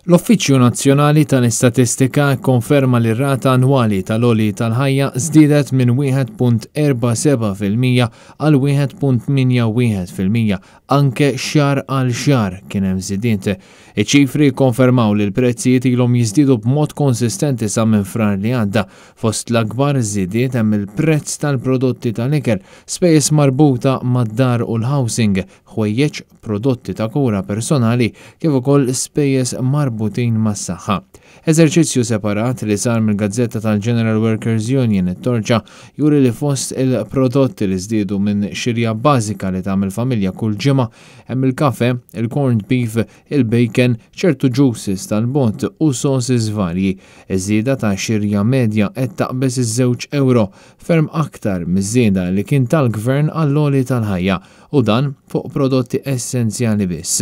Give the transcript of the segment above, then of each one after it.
L-Uffiċċju Nazzjonali tal-Istatistika konferma li rata annwali tal-oli tal-ħajja żdiedet minn 1.47% għal 1.81% anke xar għal xar kien hemm żidiet. Iċ-ċifri konfermaw li l-prezzijiet ilhom jiżdiedu b'mod konsistenti sa minn frar li għadda fost l-akbar żidiet hemm il-prezz tal-prodotti tal-ikel, spejjeż marbuta mad-dar u l-housing, ħwejjeġ prodotti ta' kura personali kif ukoll spejjeż marbuta marbutin mas-saħħa. Eżerċizzju separat li sar mill-Gazzetta tal-General Workers Union it-torċa juri li fost il-prodotti li żdiedu minn xirja bażika li tagħmel familja kull ġimgħa hemm il-kafe, il-corned beef, il-bacon, ċertu juices tal-bot u sosis varji. Iż-żieda ta' xirja medja qed taqbeż iż-żewġ euro ferm aktar miż-żieda li kien tal-gvern għall-oli tal-ħajja u dan fuq prodotti essenzjali biss.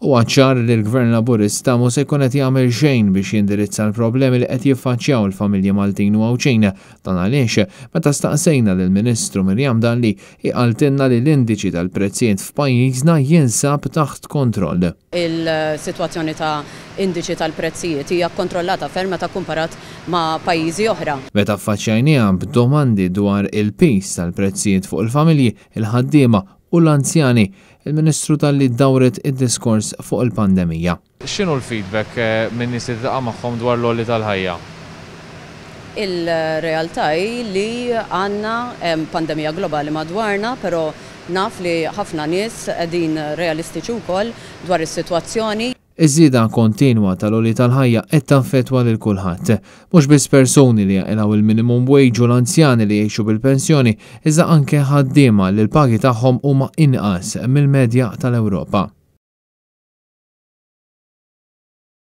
U għadċar li l-gvern laburista mu se jkun qed jagħmel xejn biex jindirizza l-problemi li qed jiffaċċjaw il-familji Maltin u Awċina, dan għaliex meta staqsejna lill ministru Mirjam Dalli iqaltilna li l-indiċi tal-prezzijiet f'pajjiżna jinsab taħt kontroll. Il-sitwazzjoni ta' indiċi tal-prezzijiet hija kontrollata ferma ta' kumparat ma' pajjiżi oħra. Meta faċċajnija b'domandi dwar il-pis tal-prezzijiet fuq il-familji, il-ħaddiema u l-anzjani, il-Ministru tal-li dawret id-diskors fuq il-pandemija. X'inhu l-feedback eh, minn nies magħhom dwar l-olli tal-ħajja? Il-realtà li għanna pandemija globali madwarna, pero naf li ħafna nies qegħdin realistiċi wkoll dwar is-sitwazzjoni. Iż-żieda kontinwa tal-oli tal-ħajja qed tanfetwa lil kulħadd, mhux biss persuni li jaqilgħu il-minimum wage u l-anzjani li jgħixu bil-pensjoni, iżda anke ħaddiema li l-pagi tagħhom huma inqas mill-medja tal-Ewropa.